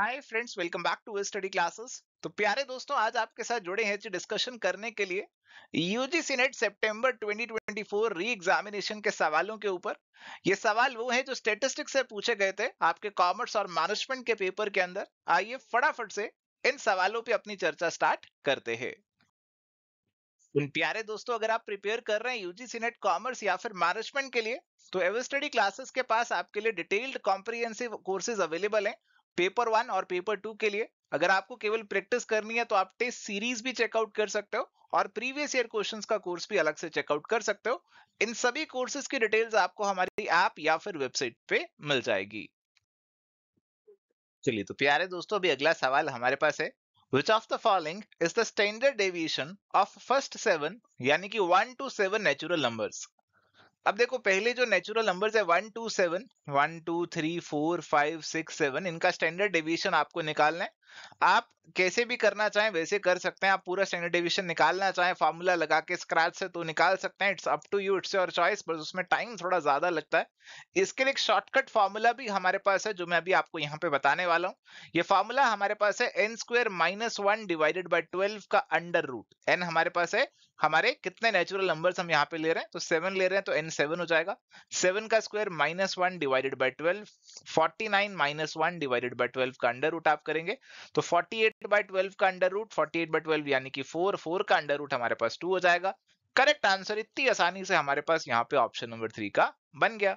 Hi friends welcome back to study classes तो प्यारे दोस्तों आज आपके साथ जुड़े हैं डिस्कशन करने के लिए यूजीसी नेट सितंबर 2024 री एग्जामिनेशन के सवालों के ऊपर ये सवाल वो हैं जो स्टेटिस्टिक्स से पूछे गए थे आपके कॉमर्स और मैनेजमेंट के पेपर के अंदर आइए फटाफट से इन सवालों पर अपनी चर्चा स्टार्ट करते हैं उन प्यारे दोस्तों अगर आप प्रिपेयर कर रहे हैं यूजीसी नेट कॉमर्स या फिर मैनेजमेंट के लिए तो एवर स्टडी क्लासेस के पास आपके लिए डिटेल्ड कॉम्प्रीहेंसिव कोर्सेज अवेलेबल हैं पेपर वन और पेपर टू के लिए अगर आपको केवल प्रैक्टिस करनी है तो आप टेस्ट सीरीज भी चेकआउट कर सकते हो और प्रीवियस ईयर क्वेश्चंस का कोर्स भी अलग से चेकआउट कर सकते हो इन सभी कोर्सेज की डिटेल्स आपको हमारी ऐप या फिर वेबसाइट पे मिल जाएगी चलिए तो प्यारे दोस्तों अभी अगला सवाल हमारे पास है which of the following is the standard deviation of first seven यानी कि one two seven natural numbers अब देखो पहले जो नेचुरल नंबर्स है one two seven one two three four five six seven इनका स्टैंडर्ड डेविएशन आपको निकालना है आप कैसे भी करना चाहें वैसे कर सकते हैं आप पूरा स्टैंडर्ड निकालना चाहें फार्मूला लगा के स्क्रैच से तो निकाल सकते हैं it's up to you it's your choice बस उसमें टाइम थोड़ा ज्यादा लगता है इसके लिए एक शॉर्टकट फार्मूला भी हमारे पास है जो मैं अभी आपको यहाँ पे बताने वाला हूँ ये फार्मूला हमारे पास है n square minus one divided by twelve का अंडर रूट एन हमारे पास है हमारे कितने नेचुरल नंबर हम यहाँ पे ले रहे हैं तो सेवन ले रहे हैं तो एन सेवन हो जाएगा सेवन का square minus one divided by twelve forty nine minus one divided by twelve का अंडर रूट आप करेंगे तो 48 एट बाई ट्वेल्व का under root forty eight by twelve यानी कि फोर फोर का अंडर रूट हमारे पास टू हो जाएगा करेक्ट आंसर इतनी आसानी से हमारे पास यहाँ पे ऑप्शन नंबर थ्री का बन गया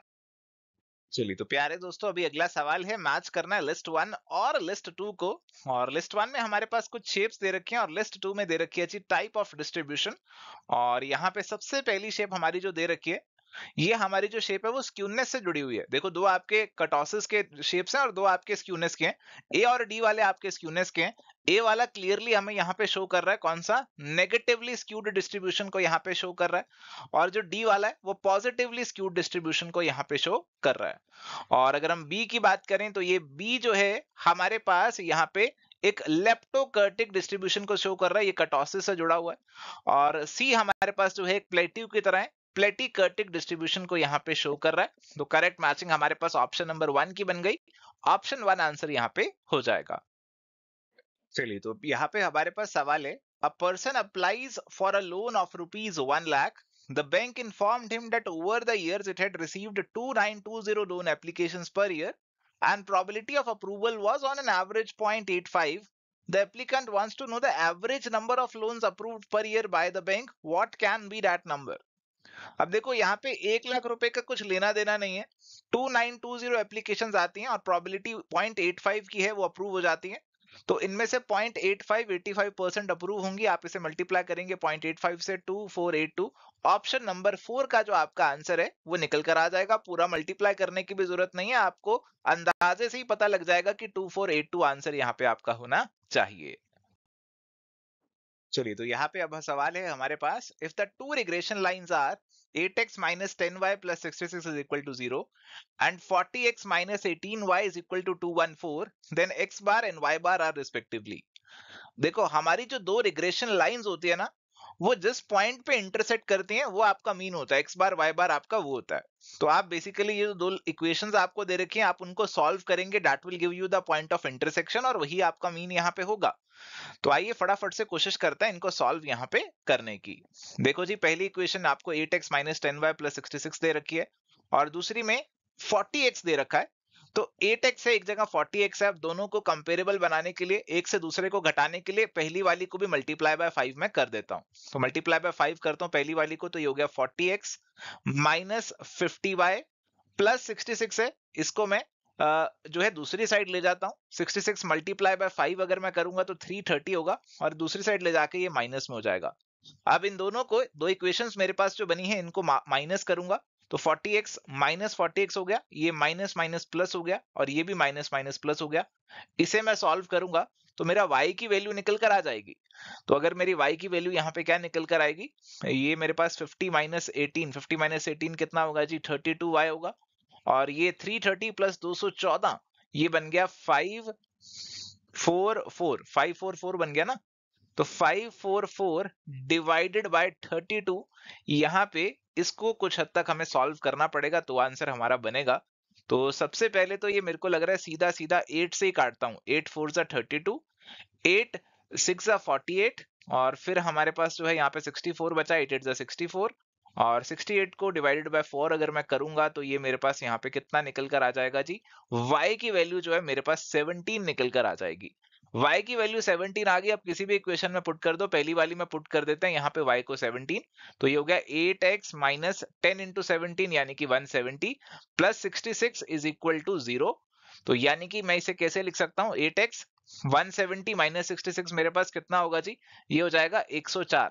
चलिए तो प्यारे दोस्तों अभी अगला सवाल है मैच करना है लिस्ट वन और लिस्ट टू को और लिस्ट वन में हमारे पास कुछ शेप्स दे रखी हैं और लिस्ट टू में दे रखी है टाइप ऑफ डिस्ट्रीब्यूशन और यहाँ पे सबसे पहली शेप हमारी जो दे रखी है ये हमारी जो शेप है वो स्क्यूनेस से जुड़ी हुई है देखो दो आपके कटोसिस के शेप्स हैं और दो आपके स्क्यूनेस के हैं ए और डी वाले आपके स्क्यूनेस के हैं ए वाला क्लियरली हमें यहाँ पे शो कर रहा है कौन सा नेगेटिवली स्क्यूड डिस्ट्रीब्यूशन को यहाँ पे शो कर रहा है और जो डी वाला है वो पॉजिटिवली स्क्यूड डिस्ट्रीब्यूशन को यहाँ पे शो कर रहा है और अगर हम बी की बात करें तो ये बी जो है हमारे पास यहाँ पे एक लेप्टोकर्टिक डिस्ट्रीब्यूशन को शो कर रहा है ये कटोसिस से जुड़ा हुआ है और सी हमारे पास जो है एक प्लेट्यू की तरह है प्लेटिकर्टिक डिस्ट्रीब्यूशन को यहाँ पे शो कर रहा है तो करेक्ट मैचिंग हमारे पास ऑप्शन नंबर वन की बन गई ऑप्शन वन आंसर यहाँ पे हो जाएगा चलिए तो यहाँ पे हमारे पास सवाल है a person applies for a loan of rupees one lakh the bank inform him that over the years it had received 2920 loan applications per year and probability of approval was on an average 0.85 the applicant wants to know the average number of loan approve per year by the bank what can be that number अब देखो यहाँ पे एक लाख रुपए का कुछ लेना देना नहीं है जीरो एप्लीकेशन आती हैं और प्रोबेबिलिटी फाइव की है वो अप्रूव हो जाती है तो इनमें से point eight five eighty five percent approve होंगी आप इसे मल्टीप्लाई करेंगे पॉइंट एट फाइव से two four eight two option number four का जो आपका आंसर है वो निकल कर आ जाएगा पूरा मल्टीप्लाई करने की भी जरूरत नहीं है आपको अंदाजे से ही पता लग जाएगा कि two four eight two answer यहाँ पे आपका होना चाहिए चलिए तो यहाँ पे अब सवाल है हमारे पास if the two regression line are eight x minus ten y plus is equal to zero and forty x minus eighteen y is equal to two one four then x bar and y bar are respectively देखो हमारी जो दो regression lines होती है ना वो जिस point पे इंटरसेक्ट करती हैं वो आपका मीन होता है एक्स बार वाई बार आपका वो होता है तो आप बेसिकली ये दो इक्वेशंस आपको दे रखी हैं आप उनको सॉल्व करेंगे that will give you the point of intersection और वही आपका मीन यहाँ पे होगा तो आइए फटाफट से कोशिश करते हैं इनको सॉल्व यहाँ पे करने की देखो जी पहली इक्वेशन आपको eight x minus ten y plus sixty six दे रखी है और दूसरी में फोर्टी एक्स दे रखा है तो 8x है एक जगह 40x है दोनों को कंपेरेबल बनाने के लिए एक से दूसरे को घटाने के लिए पहली वाली को भी मल्टीप्लाई बाय फाइव में कर देता हूँ तो मल्टीप्लाई बाय फाइव करता हूँ पहली वाली को तो ये हो गया 40x minus fifty y plus sixty है इसको मैं जो है दूसरी साइड ले जाता हूँ 66 सिक्स मल्टीप्लाई बाय फाइव अगर मैं करूंगा तो 330 होगा और दूसरी साइड ले जाके ये माइनस में हो जाएगा अब इन दोनों को दो इक्वेशंस मेरे पास जो बनी है इनको माइनस करूंगा तो 40x एक्स माइनस फोर्टी हो गया ये माइनस माइनस प्लस हो गया और ये भी माइनस माइनस प्लस हो गया इसे मैं सॉल्व करूंगा तो मेरा y की वैल्यू निकल कर आ जाएगी तो अगर मेरी y की वैल्यू यहाँ पे क्या निकल कर आएगी ये मेरे पास 50 minus eighteen fifty minus eighteen कितना होगा जी 32y होगा और ये 330 प्लस दो ये बन गया 544 four four five four four बन गया ना तो 544 डिवाइडेड बाय 32 यहाँ पे इसको कुछ हद तक हमें सॉल्व करना पड़ेगा तो आंसर हमारा बनेगा तो सबसे पहले तो ये मेरे को लग रहा है सीधा सीधा एट से ही काटता हूँ एट फोर सा थर्टी टू एट सिक्स सा फोर्टी एट और फिर हमारे पास जो है यहाँ पे सिक्सटी फोर बचा एट एट सा सिक्सटी फोर और 68 को डिवाइडेड बाय 4 अगर मैं करूंगा तो ये मेरे पास यहाँ पे कितना निकल कर आ जाएगा जी y की वैल्यू जो है मेरे पास 17 निकल कर आ जाएगी y की वैल्यू 17 आ गई आप किसी भी इक्वेशन में पुट कर दो पहली वाली में पुट कर देते हैं यहाँ पे y को 17 तो ये हो गया 8x x minus ten into seventeen यानी कि 170 seventy plus sixty is equal to zero तो यानी कि मैं इसे कैसे लिख सकता हूँ 8x 170 सेवेंटी माइनस सिक्सटी मेरे पास कितना होगा जी ये हो जाएगा 104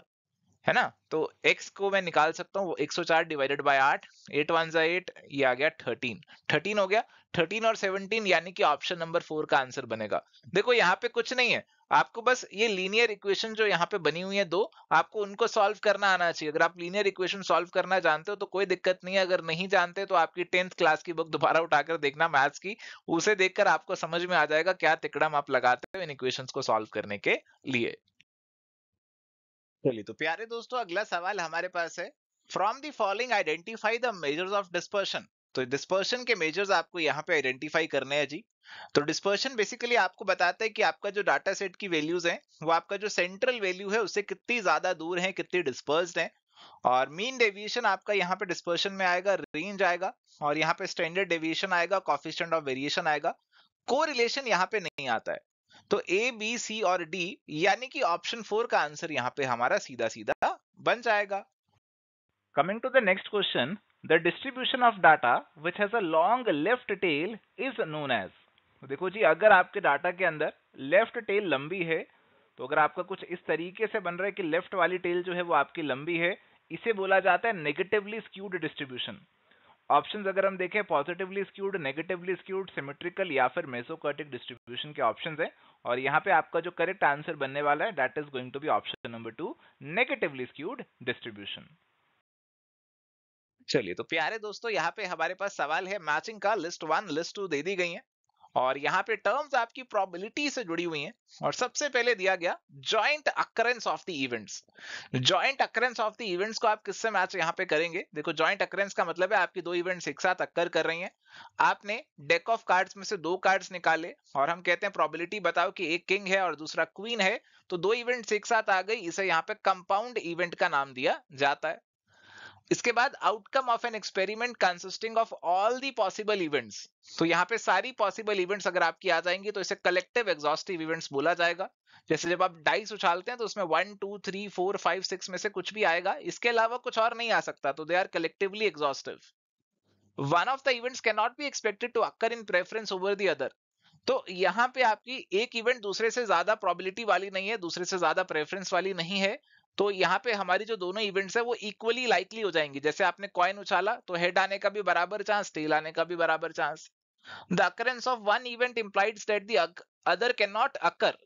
है ना तो x को मैं निकाल सकता हूँ 104 डिवाइडेड बाई आठ एट वन जा एट ये आ गया 13 13 हो गया 13 और 17 यानी कि ऑप्शन नंबर फोर का आंसर बनेगा देखो यहाँ पे कुछ नहीं है आपको बस ये लीनियर इक्वेशन जो यहाँ पे बनी हुई है दो आपको उनको सॉल्व करना आना चाहिए अगर आप लीनियर इक्वेशन सॉल्व करना जानते हो तो कोई दिक्कत नहीं है अगर नहीं जानते तो आपकी टेंथ क्लास की बुक दोबारा उठाकर देखना मैथ्स की उसे देखकर आपको समझ में आ जाएगा क्या तिकड़म आप लगाते हो इन इक्वेशन को सॉल्व करने के लिए चलिए तो प्यारे दोस्तों अगला सवाल हमारे पास है from the following identify the measures of dispersion तो डिस्पर्शन के मेजर्स आपको यहाँ पे आइडेंटिफाई करने हैं जी तो डिस्पर्शन बेसिकली आपको बताता है कि आपका जो डाटा सेट की वैल्यूज हैं वो आपका जो सेंट्रल वैल्यू है उससे कितनी ज्यादा दूर है कितनी डिस्पर्स है और मीन डेविएशन आपका यहाँ पे डिस्पर्शन में आएगा रेंज आएगा और यहाँ पे स्टैंडर्ड डेविएशन आएगा कॉफिशेंट ऑफ वेरिएशन आएगा को रिलेशन यहाँ पे नहीं आता है तो ए बी सी और डी यानी कि ऑप्शन फोर का आंसर यहाँ पे हमारा सीधा सीधा बन जाएगा coming to the next question the distribution of data which has a long left tail is known as देखो जी अगर आपके डाटा के अंदर लेफ्ट टेल लंबी है तो अगर आपका कुछ इस तरीके से बन रहा है कि लेफ्ट वाली टेल जो है वो आपकी लंबी है इसे बोला जाता है नेगेटिवली स्क्यूड डिस्ट्रीब्यूशन ऑप्शंस अगर हम देखें positively skewed negatively skewed symmetrical या फिर मेसोकॉटिक डिस्ट्रीब्यूशन के ऑप्शंस हैं और यहाँ पे आपका जो करेक्ट आंसर बनने वाला है that is going to be option number two negatively skewed distribution चलिए तो प्यारे दोस्तों यहाँ पे हमारे पास सवाल है मैचिंग का लिस्ट वन लिस्ट टू दे दी गई है और यहाँ पे टर्म्स आपकी प्रोबेबिलिटी से जुड़ी हुई हैं और सबसे पहले दिया गया joint occurrence of the events joint occurrence of the events को आप किससे मैच यहाँ पे करेंगे देखो जॉइंट अकरेंस का मतलब है आपकी दो इवेंट्स एक साथ अक्कर कर रही हैं आपने डेक ऑफ कार्ड्स में से दो कार्ड्स निकाले और हम कहते हैं प्रॉबिलिटी बताओ कि एक किंग है और दूसरा क्वीन है तो दो इवेंट्स एक साथ आ गई इसे यहाँ पे कंपाउंड इवेंट का नाम दिया जाता है इसके बाद outcome of an experiment consisting of all the possible events तो यहाँ पे सारी पॉसिबल इवेंट्स अगर आपकी आ जाएंगी तो इसे कलेक्टिव एग्जॉस्टिव इवेंट्स बोला जाएगा जैसे जब आप डाइस उछालते हैं तो उसमें one two three four five six में से कुछ भी आएगा इसके अलावा कुछ और नहीं आ सकता तो they are collectively exhaustive one of the events can not be expected to occur in preference over the other तो यहाँ पे आपकी एक इवेंट दूसरे से ज्यादा प्रोबेबिलिटी वाली नहीं है दूसरे से ज्यादा प्रेफरेंस वाली नहीं है तो यहाँ पे हमारी जो दोनों इवेंट्स है वो इक्वली लाइकली हो जाएंगी जैसे आपने कॉइन उछाला तो हेड आने का भी बराबर चांस टेल आने का भी बराबर chance the occurrence of one event implied that the other can not occur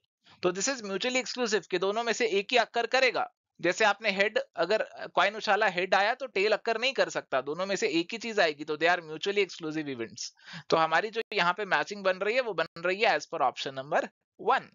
so this is mutually exclusive कि दोनों में से एक ही अक्कर करेगा जैसे आपने हेड अगर कॉइन उछाला हेड आया तो टेल अक्कर नहीं कर सकता दोनों में से एक ही चीज आएगी तो they are mutually exclusive events तो हमारी जो यहाँ पे मैचिंग बन रही है वो बन रही है as per option number one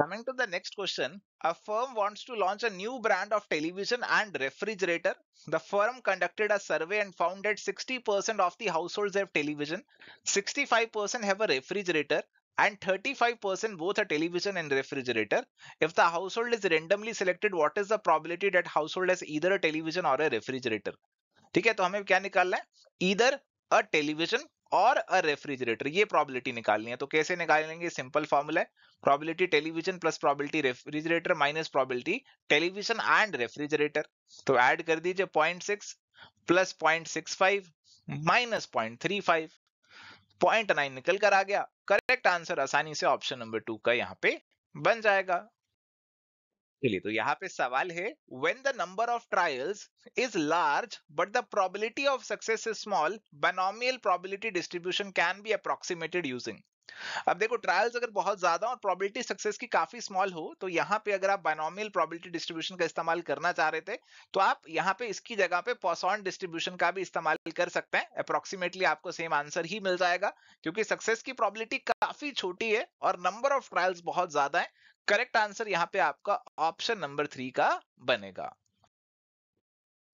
Coming to the next question, a firm wants to launch a new brand of television and refrigerator. The firm conducted a survey and found that 60% of the households have television, 65% have a refrigerator, and 35% both a television and refrigerator. If the household is randomly selected, what is the probability that household has either a television or a refrigerator? Okay, so we हमें either a television और अ refrigerator ये probability निकालनी है तो कैसे निकालेंगे simple formula है probability television plus probability refrigerator minus probability television and refrigerator तो ऐड कर दीजिए point six plus point six five minus point three five point nine निकल कर आ गया करेक्ट आंसर आसानी से ऑप्शन नंबर टू का यहाँ पे बन जाएगा लिए तो यहाँ पे सवाल है when the number of trials is large but the probability of success is small binomial probability distribution can be approximated using अब देखो ट्रायल्स अगर बहुत ज्यादा और प्रोबेबिलिटी सक्सेस की काफी स्मॉल हो तो यहाँ पे अगर आप बायनोमियल प्रोबेबिलिटी डिस्ट्रीब्यूशन का इस्तेमाल करना चाह रहे थे तो आप यहाँ पे इसकी जगह पे पॉसॉन डिस्ट्रीब्यूशन का भी इस्तेमाल कर सकते हैं अप्रोक्सीमेटली आपको सेम आंसर ही मिल जाएगा क्योंकि सक्सेस की प्रॉबिलिटी काफी छोटी है और नंबर ऑफ ट्रायल्स बहुत ज्यादा है करेक्ट आंसर यहां पे आपका ऑप्शन नंबर थ्री का बनेगा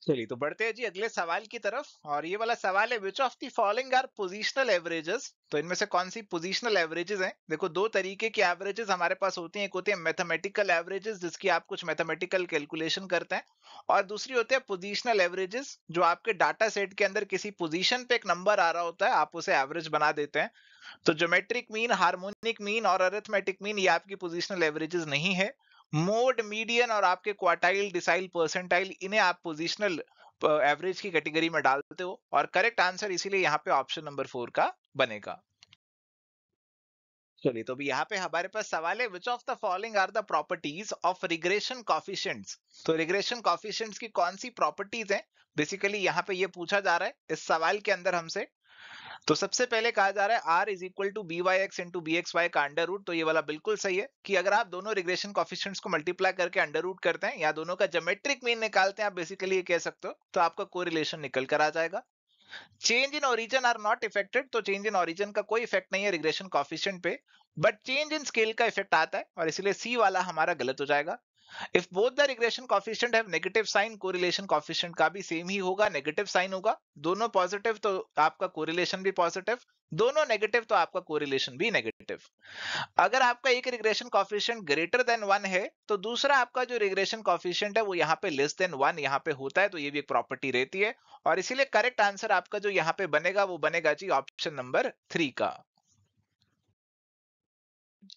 चलिए तो बढ़ते हैं जी अगले सवाल की तरफ और ये वाला सवाल है which of the following are positional averages तो इनमें से कौन सी पोजिशनल एवरेजेस हैं देखो दो तरीके की एवरेजेस हमारे पास होती हैं एक होती है मैथमेटिकल एवरेजेस जिसकी आप कुछ मैथमेटिकल कैलकुलेशन करते हैं और दूसरी होती है पोजिशनल एवरेजेस जो आपके डाटा सेट के अंदर किसी पोजिशन पे एक नंबर आ रहा होता है आप उसे एवरेज बना देते हैं तो ज्योमेट्रिक मीन हार्मोनिक मीन और अरेथमेटिक मीन ये आपकी पोजिशनल एवरेजेस नहीं है मोड मीडियन और आपके क्वार्टाइल डिसाइल परसेंटाइल इन्हें आप पोजिशनल एवरेज की कैटेगरी में डालते हो और करेक्ट आंसर इसीलिए यहाँ पे ऑप्शन नंबर फोर का बनेगा चलिए तो यहाँ पे हमारे पास सवाल है which of the following are the properties of regression coefficients तो रिग्रेशन कॉफिशियंट्स की कौन सी प्रॉपर्टीज हैं बेसिकली यहाँ पे ये पूछा जा रहा है इस सवाल के अंदर हमसे तो सबसे पहले कहा जा रहा है r is equal to b y x into b x y का अंडर रूट तो ये वाला बिल्कुल सही है कि अगर आप दोनों रिग्रेशन कॉफिशियंट्स को मल्टीप्लाई करके अंडर रूट करते हैं या दोनों का जोमेट्रिक मीन निकालते हैं आप बेसिकली ये कह सकते हो तो आपका रिलेशन निकल कर आ जाएगा change in origin are not affected तो चेंज इन ओरिजन का कोई इफेक्ट नहीं है रिग्रेशन कॉफिशियंट पे बट चेंज इन स्केल का इफेक्ट आता है और इसलिए सी वाला हमारा गलत हो जाएगा if both the regression coefficient have negative sign correlation coefficient का भी सेम ही होगा नेगेटिव साइन होगा दोनों पॉजिटिव तो आपका कोरिलेशन भी पॉजिटिव दोनों नेगेटिव तो आपका कोरिलेशन भी नेगेटिव अगर आपका एक regression coefficient greater than one है तो दूसरा आपका जो रिग्रेशन कॉफिशियंट है वो यहाँ पे लेस देन वन यहाँ पे होता है तो ये भी एक प्रॉपर्टी रहती है और इसीलिए करेक्ट आंसर आपका जो यहाँ पे बनेगा वो बनेगा जी ऑप्शन नंबर थ्री का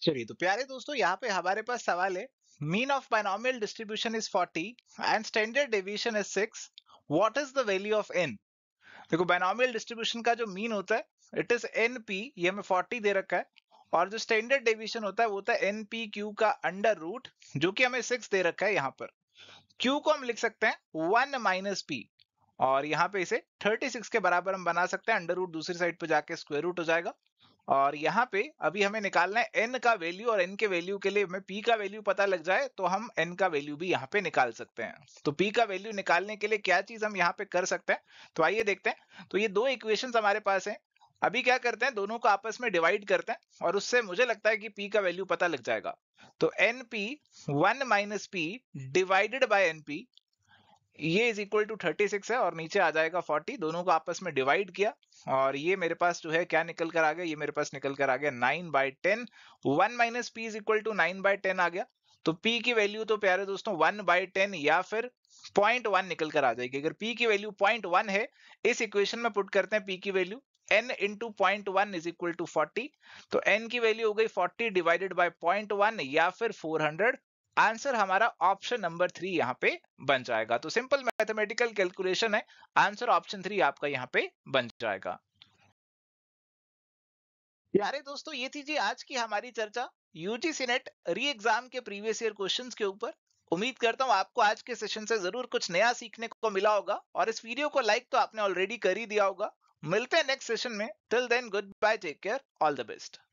चलिए तो प्यारे दोस्तों यहाँ पे हमारे पास सवाल है mean of binomial distribution is 40 and standard deviation is 6 what is the value of n देखो बाइनोमियल डिस्ट्रीब्यूशन का जो मीन होता है इट इज एन पी ये हमें 40 दे रखा है और जो स्टैंडर्ड डेविएशन होता है वो होता है एन पी क्यू का अंडर रूट जो कि हमें 6 दे रखा है यहाँ पर q को हम लिख सकते हैं 1 माइनस पी और यहाँ पे इसे 36 के बराबर हम बना सकते हैं अंडर रूट दूसरी साइड पे जाके स्क्वायर रूट हो जाएगा और यहाँ पे अभी हमें निकालना है एन का वैल्यू और एन के वैल्यू के लिए हमें पी का वैल्यू पता लग जाए तो हम एन का वैल्यू भी यहाँ पे निकाल सकते हैं तो पी का वैल्यू निकालने के लिए क्या चीज हम यहाँ पे कर सकते हैं तो आइए देखते हैं तो ये दो इक्वेशन हमारे पास है अभी क्या करते हैं दोनों को आपस में डिवाइड करते हैं और उससे मुझे लगता है कि पी का वैल्यू पता लग जाएगा तो n p one minus p divided by n p ये is equal to thirty six है और नीचे आ जाएगा फोर्टी दोनों को आपस में डिवाइड किया और ये मेरे पास जो है क्या निकल कर आ गया ये मेरे पास निकल कर आ गया nine by ten one minus p is equal to nine by ten आ गया तो p की वैल्यू तो प्यारे दोस्तों वन बाई टेन या फिर पॉइंट वन निकल कर आ जाएगी अगर p की वैल्यू पॉइंट वन है इस इक्वेशन में पुट करते हैं p की value n into point one is equal to forty तो n की वैल्यू हो गई forty divided by point one या फिर फोर हंड्रेड आंसर हमारा ऑप्शन नंबर थ्री यहाँ पे बन जाएगा तो सिंपल मैथमेटिकल कैलकुलेशन है आंसर ऑप्शन थ्री आपका यहाँ पे बन जाएगा यारे दोस्तों ये थी जी आज की हमारी चर्चा यूजीसी नेट री एग्जाम के प्रीवियस ईयर क्वेश्चन के ऊपर उम्मीद करता हूँ आपको आज के सेशन से जरूर कुछ नया सीखने को मिला होगा और इस वीडियो को लाइक तो आपने ऑलरेडी कर ही दिया होगा मिलते हैं नेक्स्ट सेशन में till then goodbye take care all the best